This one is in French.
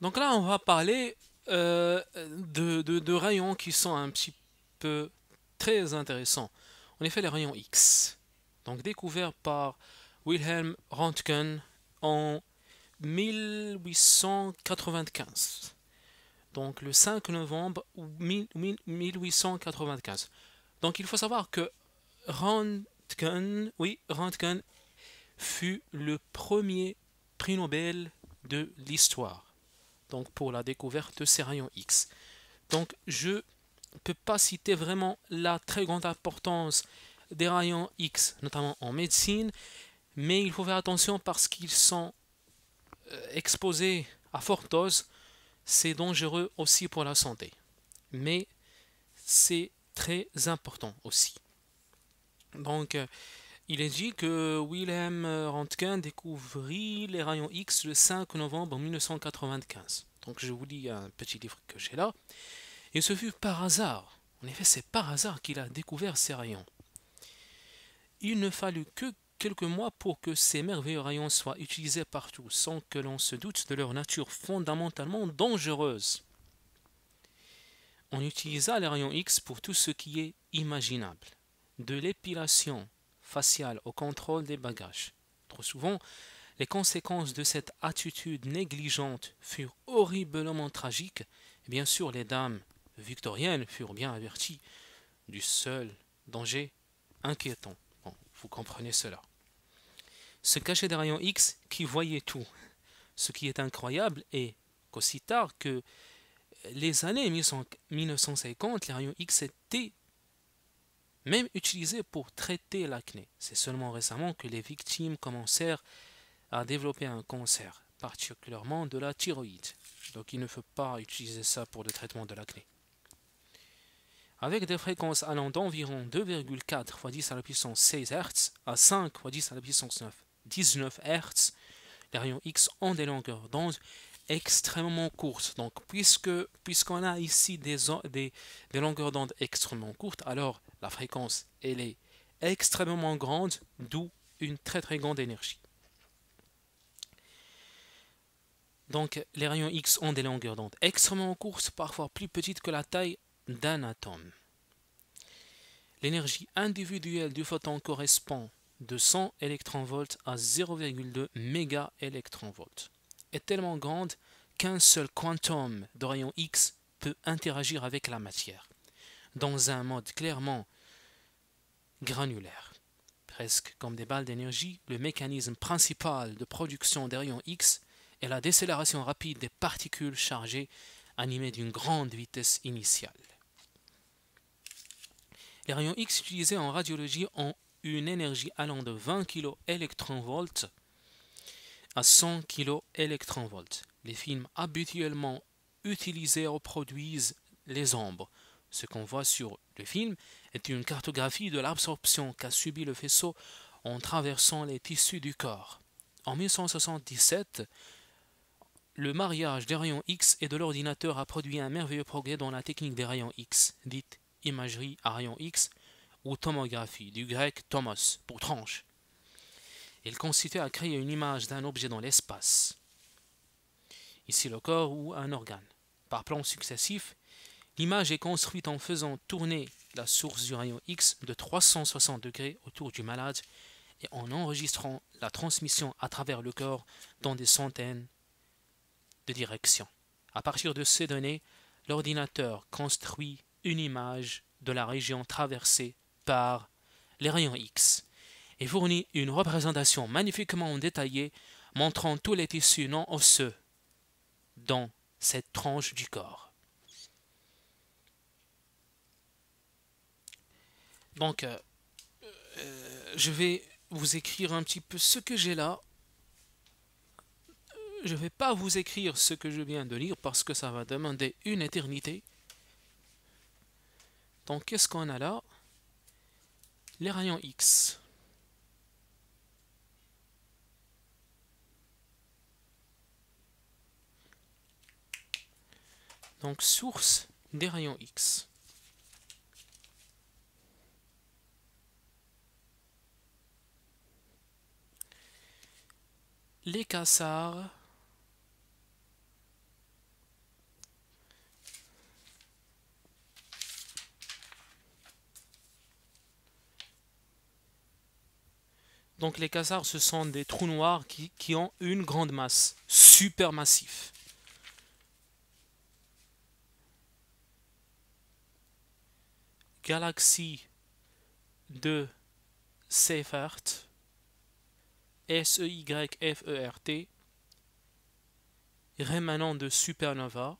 Donc là, on va parler euh, de, rayons qui sont un petit peu très intéressants. En effet, les rayons X, donc découverts par Wilhelm Röntgen en 1895. Donc le 5 novembre 1895. Donc il faut savoir que Röntgen, oui, Röntgen fut le premier prix Nobel de l'histoire donc pour la découverte de ces rayons X. Donc je ne peux pas citer vraiment la très grande importance des rayons X, notamment en médecine, mais il faut faire attention parce qu'ils sont euh, exposés à forte dose, c'est dangereux aussi pour la santé. Mais c'est très important aussi. Donc, euh, il est dit que Wilhelm Röntgen découvrit les rayons X le 5 novembre 1995. Donc je vous lis un petit livre que j'ai là. Et ce fut par hasard, en effet c'est par hasard qu'il a découvert ces rayons. Il ne fallut que quelques mois pour que ces merveilleux rayons soient utilisés partout, sans que l'on se doute de leur nature fondamentalement dangereuse. On utilisa les rayons X pour tout ce qui est imaginable, de l'épilation faciale au contrôle des bagages. Trop souvent, les conséquences de cette attitude négligente furent horriblement tragiques, et bien sûr les dames victoriennes furent bien averties du seul danger inquiétant. vous comprenez cela. Se cacher des rayons X qui voyaient tout. Ce qui est incroyable est qu'aussi tard que les années 1950, les rayons X étaient même utilisé pour traiter l'acné. C'est seulement récemment que les victimes commencèrent à développer un cancer, particulièrement de la thyroïde. Donc il ne faut pas utiliser ça pour le traitement de l'acné. Avec des fréquences allant d'environ 2,4 x 10 à la puissance 16 Hz à 5 x 10 à la puissance 9, 19 Hz, les rayons X ont des longueurs d'onde extrêmement courtes. Donc, puisque puisqu'on a ici des, longueurs d'onde extrêmement courtes, alors la fréquence, elle est extrêmement grande, d'où une très très grande énergie. Donc, les rayons X ont des longueurs d'onde extrêmement courtes, parfois plus petites que la taille d'un atome. L'énergie individuelle du photon correspond de 100 électronvolts à 0,2 méga-électron-volts est tellement grande qu'un seul quantum de rayon X peut interagir avec la matière, dans un mode clairement granulaire. Presque comme des balles d'énergie, le mécanisme principal de production des rayons X est la décélération rapide des particules chargées animées d'une grande vitesse initiale. Les rayons X utilisés en radiologie ont une énergie allant de 20 kV à 100 kV Les films habituellement utilisés reproduisent les ombres. Ce qu'on voit sur le film est une cartographie de l'absorption qu'a subi le faisceau en traversant les tissus du corps. En 1977, le mariage des rayons X et de l'ordinateur a produit un merveilleux progrès dans la technique des rayons X, dite imagerie à rayons X ou tomographie, du grec tomos pour tranche. Il consiste à créer une image d'un objet dans l'espace, ici le corps ou un organe. Par plans successifs, l'image est construite en faisant tourner la source du rayon X de 360 degrés autour du malade et en enregistrant la transmission à travers le corps dans des centaines de directions. À partir de ces données, l'ordinateur construit une image de la région traversée par les rayons X et fournit une représentation magnifiquement détaillée montrant tous les tissus non osseux dans cette tranche du corps. Donc, euh, euh, je vais vous écrire un petit peu ce que j'ai là. Je ne vais pas vous écrire ce que je viens de lire parce que ça va demander une éternité. Donc, qu'est-ce qu'on a là Les rayons X. donc source des rayons X. Les cassards. Donc les cassards, ce sont des trous noirs qui, qui ont une grande masse, super massif. galaxie de Seyfert, S-E-Y-F-E-R-T, rémanent de supernova,